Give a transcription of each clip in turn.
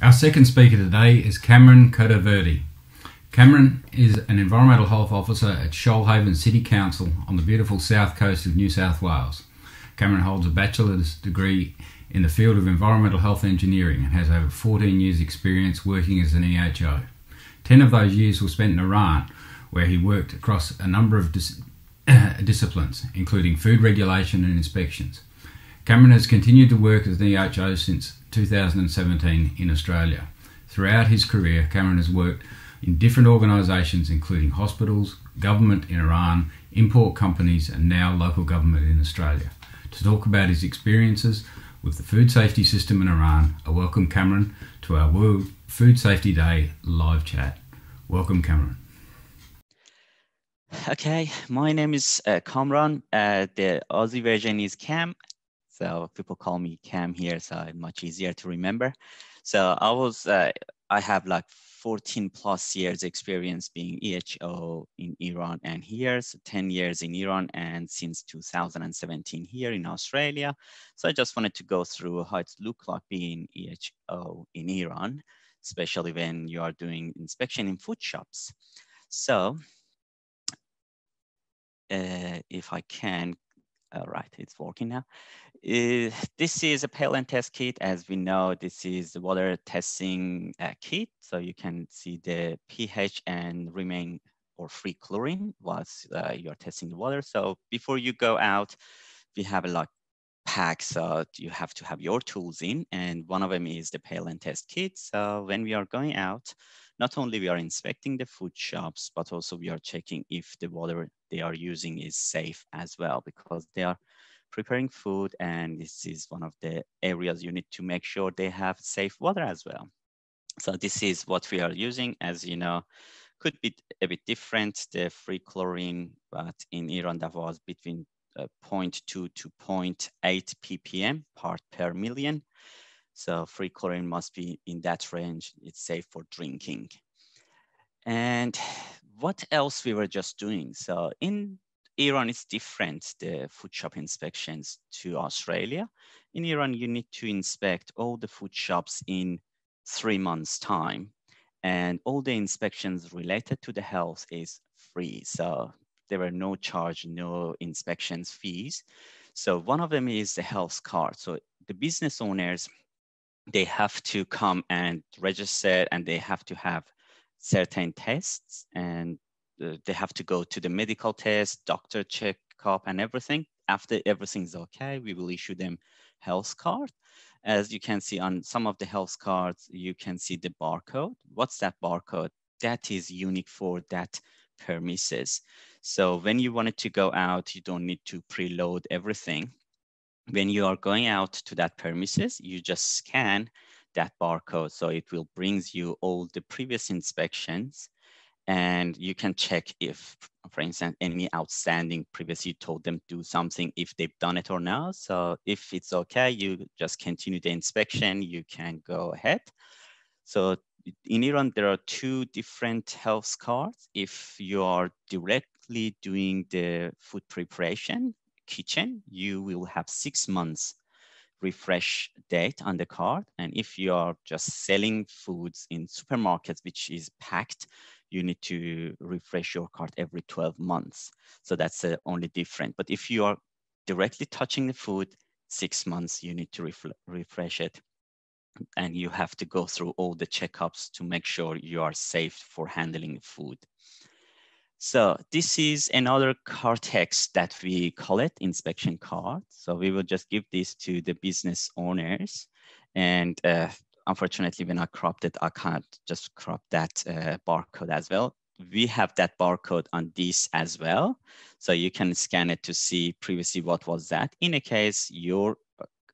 Our second speaker today is Cameron Cotaverdi. Cameron is an environmental health officer at Shoalhaven City Council on the beautiful south coast of New South Wales. Cameron holds a bachelor's degree in the field of environmental health engineering and has over 14 years' experience working as an EHO. 10 of those years were spent in Iran, where he worked across a number of dis- disciplines, including food regulation and inspections. Cameron has continued to work as an EHO since 2017 in Australia. Throughout his career, Cameron has worked in different organisations, including hospitals, government in Iran, import companies, and now local government in Australia. To talk about his experiences with the food safety system in Iran, I welcome Cameron to our Food Safety Day live chat. Welcome, Cameron. Okay, my name is uh, Kamran. Uh, the Aussie version is Cam, so people call me Cam here, so it's much easier to remember. So I was, uh, I have like 14 plus years experience being EHO in Iran and here, so 10 years in Iran and since 2017 here in Australia. So I just wanted to go through how it looked like being EHO in Iran, especially when you are doing inspection in food shops. So uh, if I can all right, it's working now. Uh, this is a Palin test kit. As we know, this is water testing uh, kit. So you can see the pH and remain or free chlorine whilst uh, you're testing the water. So before you go out, we have a lot pack. So you have to have your tools in. And one of them is the Palin test kit. So when we are going out, not only we are inspecting the food shops, but also we are checking if the water they are using is safe as well, because they are preparing food and this is one of the areas you need to make sure they have safe water as well. So this is what we are using as you know, could be a bit different, the free chlorine, but in Iran that was between uh, 0.2 to 0.8 ppm part per million. So free chlorine must be in that range. It's safe for drinking. And what else we were just doing? So in Iran, it's different, the food shop inspections to Australia. In Iran, you need to inspect all the food shops in three months time. And all the inspections related to the health is free. So there were no charge, no inspections fees. So one of them is the health card. So the business owners they have to come and register and they have to have certain tests and uh, they have to go to the medical test, doctor checkup and everything. After everything's okay, we will issue them health card. As you can see on some of the health cards, you can see the barcode. What's that barcode? That is unique for that premises. So when you wanted to go out, you don't need to preload everything when you are going out to that premises, you just scan that barcode. So it will brings you all the previous inspections and you can check if, for instance, any outstanding previously told them do something, if they've done it or not. So if it's okay, you just continue the inspection, you can go ahead. So in Iran, there are two different health cards. If you are directly doing the food preparation, kitchen, you will have six months refresh date on the card. And if you are just selling foods in supermarkets, which is packed, you need to refresh your card every 12 months. So that's the only difference. But if you are directly touching the food, six months, you need to refresh it. And you have to go through all the checkups to make sure you are safe for handling food. So this is another cortex that we call it inspection card. So we will just give this to the business owners. And uh, unfortunately, when I cropped it, I can't just crop that uh, barcode as well. We have that barcode on this as well. So you can scan it to see previously what was that. In a case your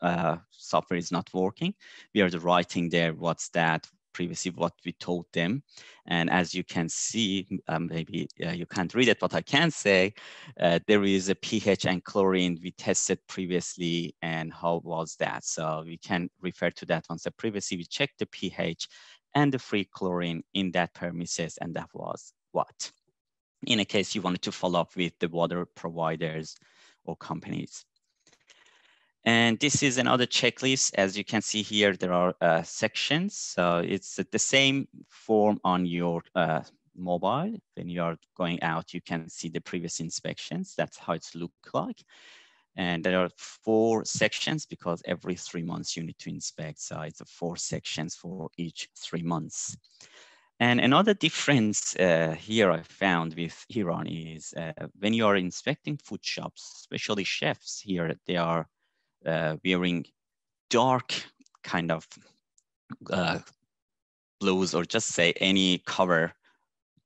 uh, software is not working, we are writing there what's that, previously what we told them. And as you can see, um, maybe uh, you can't read it, but I can say uh, there is a pH and chlorine we tested previously and how was that? So we can refer to that one. So previously we checked the pH and the free chlorine in that premises and that was what? In a case you wanted to follow up with the water providers or companies. And this is another checklist. As you can see here, there are uh, sections. So it's the same form on your uh, mobile. When you are going out, you can see the previous inspections. That's how it's look like. And there are four sections because every three months you need to inspect. So it's four sections for each three months. And another difference uh, here I found with Iran is uh, when you are inspecting food shops, especially chefs here, they are uh, wearing dark kind of uh, blues or just say any cover,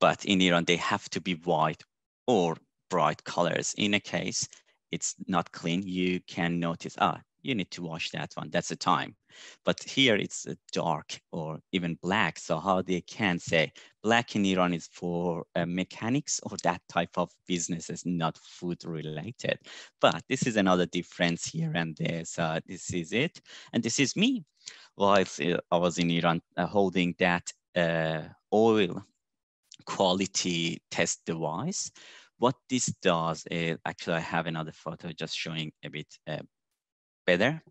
but in Iran they have to be white or bright colors. In a case, it's not clean, you can notice, ah, you need to watch that one. That's the time. But here it's uh, dark or even black. So how they can say black in Iran is for uh, mechanics or that type of business is not food related. But this is another difference here and there. So this is it. And this is me. Whilst uh, I was in Iran uh, holding that uh, oil quality test device, what this does is uh, actually I have another photo just showing a bit uh, better.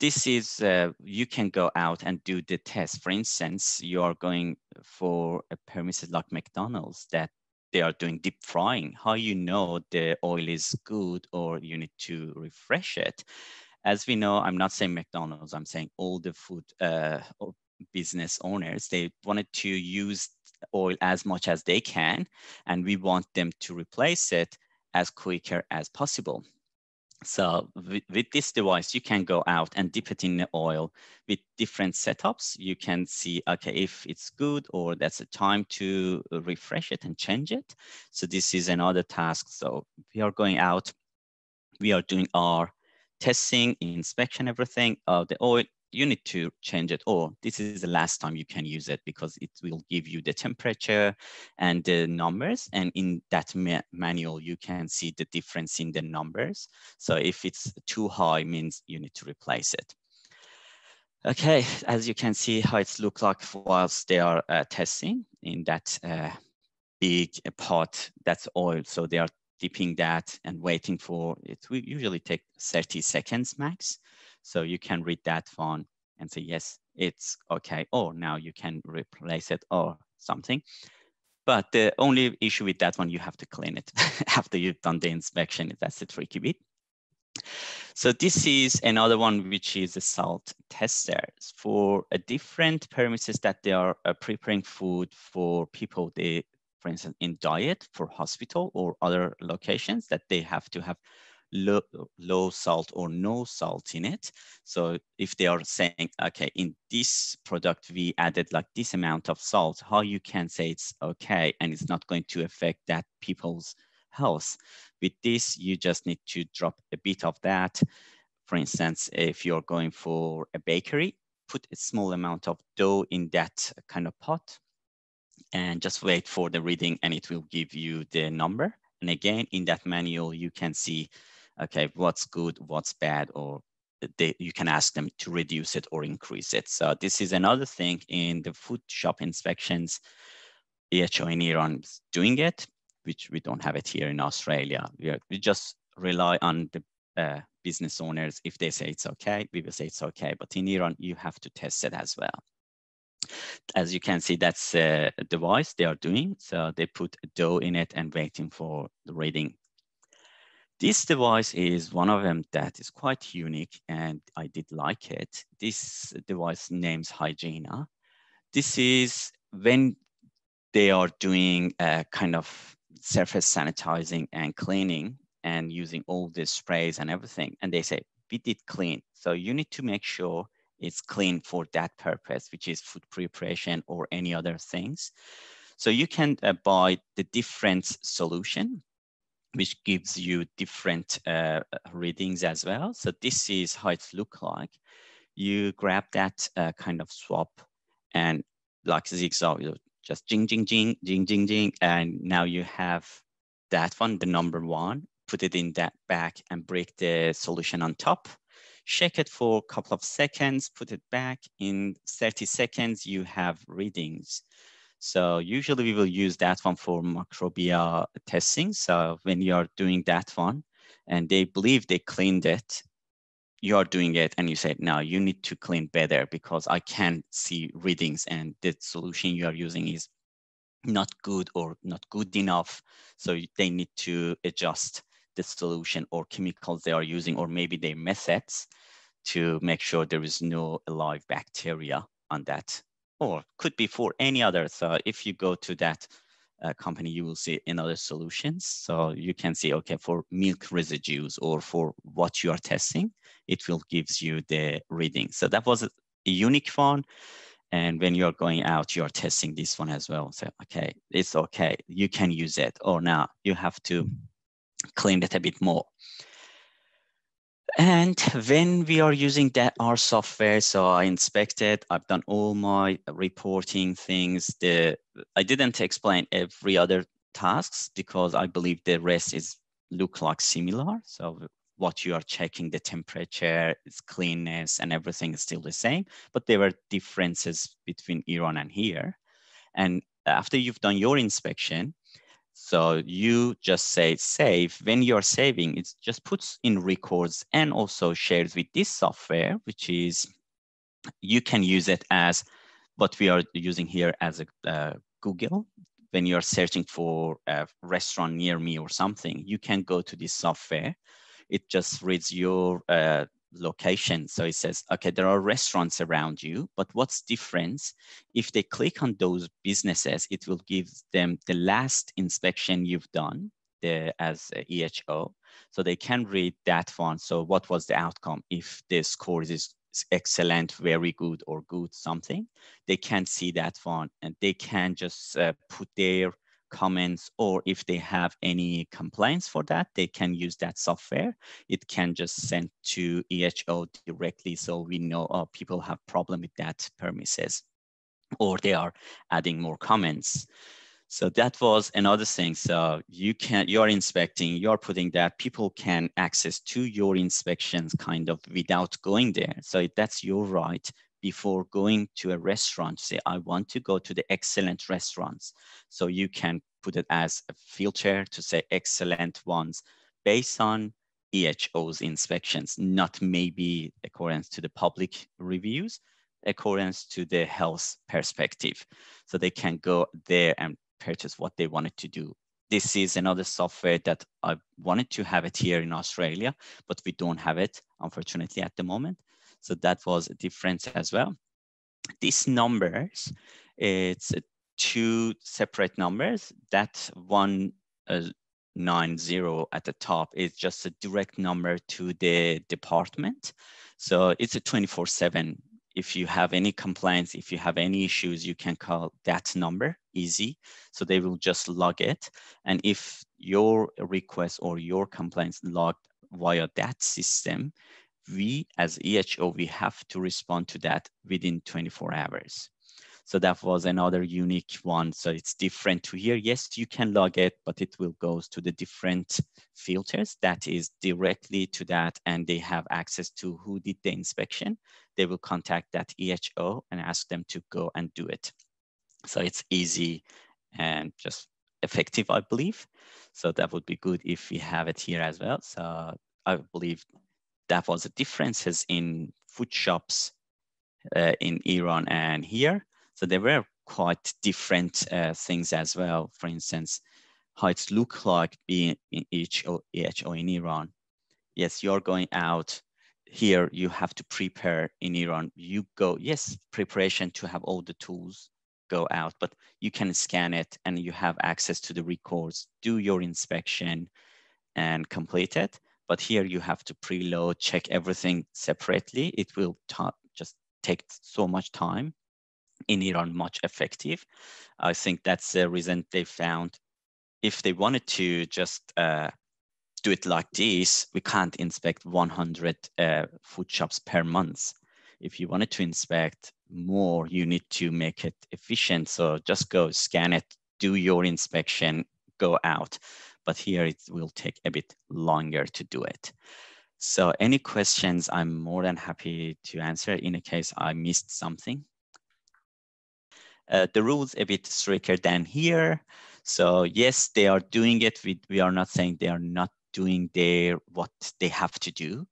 This is, uh, you can go out and do the test. For instance, you are going for a premises like McDonald's that they are doing deep frying. How you know the oil is good or you need to refresh it. As we know, I'm not saying McDonald's, I'm saying all the food uh, business owners, they wanted to use oil as much as they can, and we want them to replace it as quicker as possible. So with, with, this device, you can go out and dip it in the oil with different setups. You can see, okay, if it's good or that's a time to refresh it and change it. So this is another task. So we are going out, we are doing our testing, inspection, everything of the oil you need to change it or oh, this is the last time you can use it because it will give you the temperature and the numbers and in that ma manual you can see the difference in the numbers so if it's too high means you need to replace it okay as you can see how it's look like whilst they are uh, testing in that uh, big uh, pot that's oil so they are dipping that and waiting for it will usually take 30 seconds max so you can read that one and say, yes, it's okay. Or now you can replace it or something. But the only issue with that one, you have to clean it after you've done the inspection. That's the tricky bit. So this is another one, which is a salt tester for a different premises that they are uh, preparing food for people. They, for instance, in diet for hospital or other locations that they have to have low, low salt or no salt in it. So if they are saying, okay, in this product, we added like this amount of salt, how you can say it's okay and it's not going to affect that people's health. With this, you just need to drop a bit of that. For instance, if you're going for a bakery, put a small amount of dough in that kind of pot and just wait for the reading and it will give you the number. And again, in that manual, you can see okay, what's good, what's bad, or they, you can ask them to reduce it or increase it. So this is another thing in the food shop inspections. EHO in Iran is doing it, which we don't have it here in Australia. We, are, we just rely on the uh, business owners. If they say it's okay, we will say it's okay. But in Iran, you have to test it as well. As you can see, that's a uh, device they are doing. So they put dough in it and waiting for the reading this device is one of them that is quite unique and I did like it. This device names Hygiena. This is when they are doing a kind of surface sanitizing and cleaning and using all these sprays and everything. And they say, we did clean. So you need to make sure it's clean for that purpose, which is food preparation or any other things. So you can uh, buy the different solution which gives you different uh, readings as well. So this is how it look like. You grab that uh, kind of swap and like zigzag, you just jing, jing, jing, jing, jing, jing. And now you have that one, the number one, put it in that back and break the solution on top. Shake it for a couple of seconds, put it back. In 30 seconds, you have readings. So usually we will use that one for microbial testing. So when you are doing that one and they believe they cleaned it, you're doing it and you said, no, you need to clean better because I can't see readings and the solution you are using is not good or not good enough. So they need to adjust the solution or chemicals they are using or maybe their methods to make sure there is no alive bacteria on that or could be for any other. So if you go to that uh, company, you will see in other solutions. So you can see, okay, for milk residues or for what you are testing, it will gives you the reading. So that was a unique one. And when you're going out, you're testing this one as well. So, okay, it's okay. You can use it or now you have to clean it a bit more. And when we are using that R software, so I inspected, I've done all my reporting things. The I didn't explain every other tasks because I believe the rest is look like similar. So what you are checking, the temperature, its cleanness, and everything is still the same, but there were differences between Iran and here. And after you've done your inspection, so you just say save. When you're saving, it just puts in records and also shares with this software, which is you can use it as what we are using here as a uh, Google. When you're searching for a restaurant near me or something, you can go to this software. It just reads your uh, location. So it says, okay, there are restaurants around you, but what's difference? If they click on those businesses, it will give them the last inspection you've done the, as EHO. So they can read that one. So what was the outcome? If the score is excellent, very good, or good something, they can see that one and they can just uh, put their comments, or if they have any complaints for that, they can use that software. It can just send to EHO directly so we know uh, people have problem with that premises or they are adding more comments. So that was another thing. So you can you're inspecting, you're putting that people can access to your inspections kind of without going there. So that's your right before going to a restaurant say i want to go to the excellent restaurants so you can put it as a filter to say excellent ones based on eho's inspections not maybe according to the public reviews according to the health perspective so they can go there and purchase what they wanted to do this is another software that I wanted to have it here in Australia, but we don't have it, unfortunately, at the moment. So that was a difference as well. These numbers, it's two separate numbers. That one uh, nine zero uh, at the top is just a direct number to the department. So it's a 24 seven. If you have any complaints, if you have any issues, you can call that number easy. So they will just log it. And if your request or your complaints logged via that system, we as EHO, we have to respond to that within 24 hours. So that was another unique one. So it's different to here. Yes, you can log it, but it will go to the different filters that is directly to that and they have access to who did the inspection. They will contact that EHO and ask them to go and do it. So it's easy and just effective, I believe. So that would be good if we have it here as well. So I believe that was the differences in food shops uh, in Iran and here. So there were quite different uh, things as well. For instance, how it looked like being in each or, each or in Iran. Yes, you're going out here, you have to prepare in Iran. You go, yes, preparation to have all the tools go out, but you can scan it and you have access to the records, do your inspection and complete it. But here you have to preload, check everything separately. It will just take so much time in Iran much effective. I think that's the reason they found if they wanted to just uh, do it like this, we can't inspect 100 uh, food shops per month. If you wanted to inspect more, you need to make it efficient. So just go scan it, do your inspection, go out but here it will take a bit longer to do it. So any questions, I'm more than happy to answer in a case I missed something. Uh, the rules a bit stricter than here. So yes, they are doing it. We, we are not saying they are not doing their what they have to do,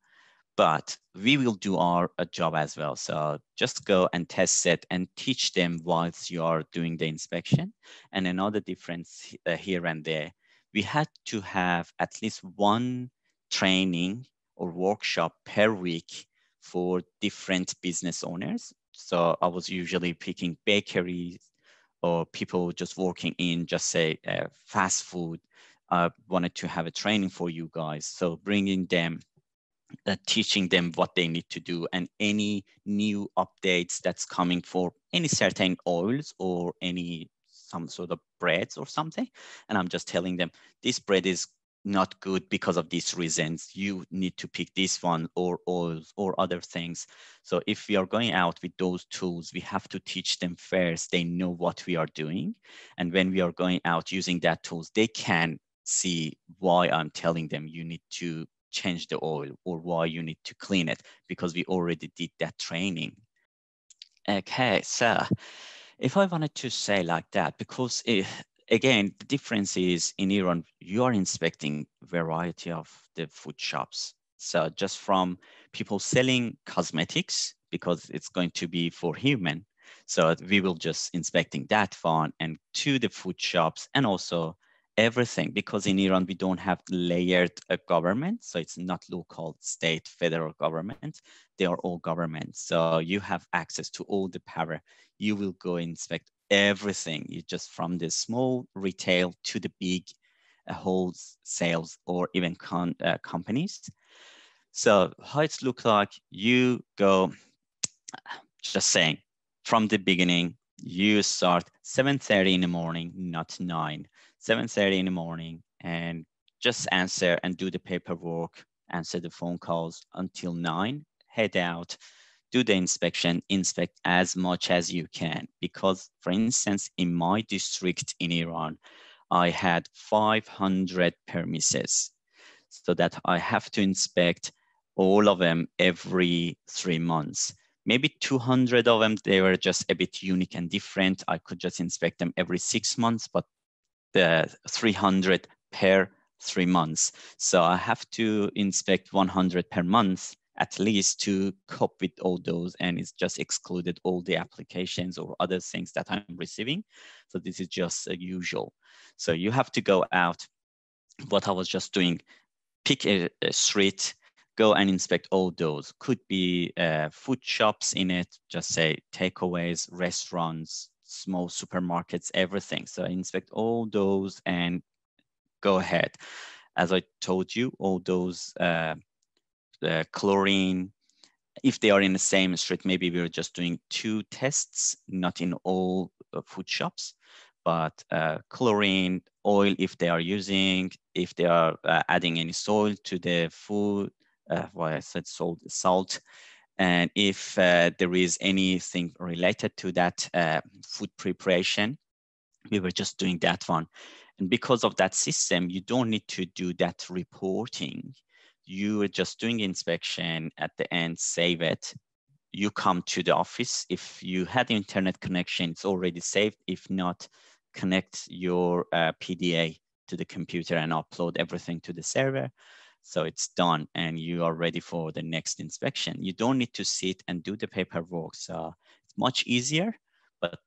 but we will do our job as well. So just go and test it and teach them whilst you are doing the inspection. And another difference uh, here and there we had to have at least one training or workshop per week for different business owners. So I was usually picking bakeries or people just working in, just say, uh, fast food. I wanted to have a training for you guys. So bringing them, uh, teaching them what they need to do and any new updates that's coming for any certain oils or any some sort of breads or something. And I'm just telling them this bread is not good because of these reasons. You need to pick this one or or or other things. So if we are going out with those tools, we have to teach them first. They know what we are doing, and when we are going out using that tools, they can see why I'm telling them you need to change the oil or why you need to clean it because we already did that training. Okay, so if I wanted to say like that, because it, again, the difference is in Iran, you are inspecting variety of the food shops. So just from people selling cosmetics, because it's going to be for human. So we will just inspecting that one and to the food shops and also everything because in Iran we don't have layered a uh, government, so it's not local, state, federal government. They are all governments, so you have access to all the power. You will go inspect everything. You just from the small retail to the big uh, wholesales or even con, uh, companies. So how it's look like? You go. Just saying, from the beginning, you start 7:30 in the morning, not nine. 7.30 in the morning and just answer and do the paperwork, answer the phone calls until nine, head out, do the inspection, inspect as much as you can. Because for instance, in my district in Iran, I had 500 premises, so that I have to inspect all of them every three months. Maybe 200 of them, they were just a bit unique and different. I could just inspect them every six months, but the 300 per three months. So I have to inspect 100 per month at least to cope with all those and it's just excluded all the applications or other things that I'm receiving. So this is just usual. So you have to go out, what I was just doing, pick a, a street, go and inspect all those. Could be uh, food shops in it, just say takeaways, restaurants, small supermarkets, everything. So I inspect all those and go ahead. As I told you, all those uh, uh, chlorine, if they are in the same street, maybe we're just doing two tests, not in all uh, food shops, but uh, chlorine, oil, if they are using, if they are uh, adding any soil to the food, uh, well, I said salt, salt and if uh, there is anything related to that uh, food preparation, we were just doing that one. And because of that system, you don't need to do that reporting. You are just doing inspection at the end, save it. You come to the office. If you had internet connection, it's already saved. If not, connect your uh, PDA to the computer and upload everything to the server. So it's done and you are ready for the next inspection. You don't need to sit and do the paperwork. So it's much easier. But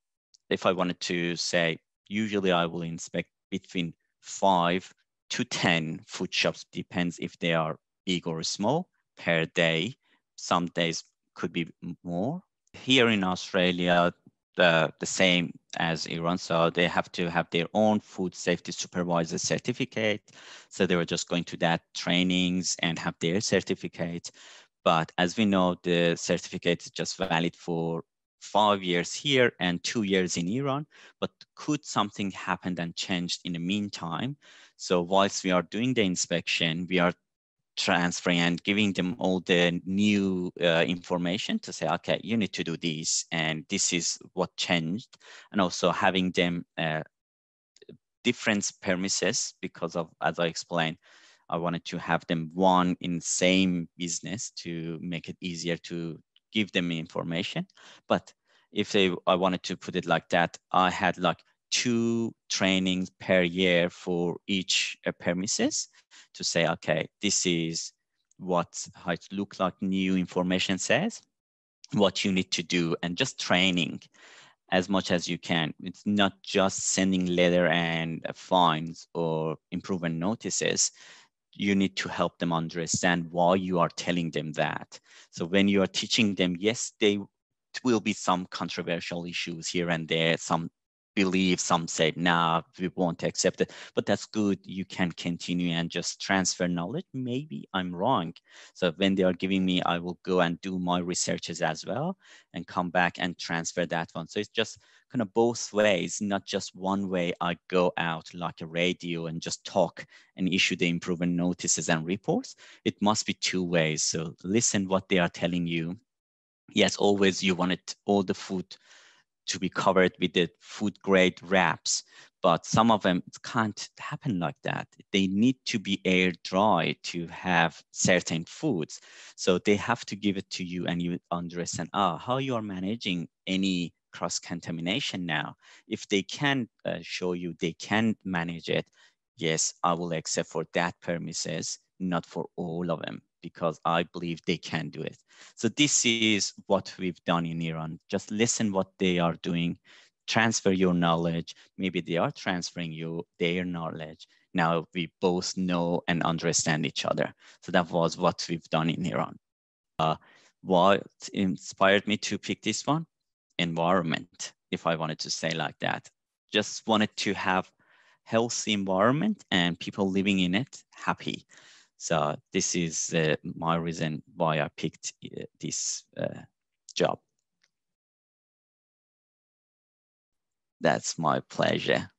if I wanted to say, usually I will inspect between five to 10 food shops, depends if they are big or small per day. Some days could be more. Here in Australia, the, the same as Iran. So they have to have their own food safety supervisor certificate. So they were just going to that trainings and have their certificate. But as we know, the certificate is just valid for five years here and two years in Iran, but could something happen and changed in the meantime? So whilst we are doing the inspection, we are transferring and giving them all the new uh, information to say, okay, you need to do this, and this is what changed, and also having them uh, different premises because of, as I explained, I wanted to have them one in same business to make it easier to give them information. But if they, I wanted to put it like that, I had like two trainings per year for each uh, premises to say, okay, this is what how it look like new information says, what you need to do, and just training as much as you can. It's not just sending letter and uh, fines or improvement notices. You need to help them understand why you are telling them that. So when you are teaching them, yes, they will be some controversial issues here and there, some believe some said nah we won't accept it but that's good you can continue and just transfer knowledge maybe i'm wrong so when they are giving me i will go and do my researches as well and come back and transfer that one so it's just kind of both ways not just one way i go out like a radio and just talk and issue the improvement notices and reports it must be two ways so listen what they are telling you yes always you wanted all the food to be covered with the food grade wraps. But some of them can't happen like that. They need to be air dry to have certain foods. So they have to give it to you and you understand ah, how you are managing any cross contamination now. If they can uh, show you they can manage it, yes, I will accept for that premises, not for all of them because I believe they can do it. So this is what we've done in Iran. Just listen what they are doing, transfer your knowledge. Maybe they are transferring you their knowledge. Now we both know and understand each other. So that was what we've done in Iran. Uh, what inspired me to pick this one? Environment, if I wanted to say like that. Just wanted to have healthy environment and people living in it happy. So this is uh, my reason why I picked uh, this uh, job. That's my pleasure.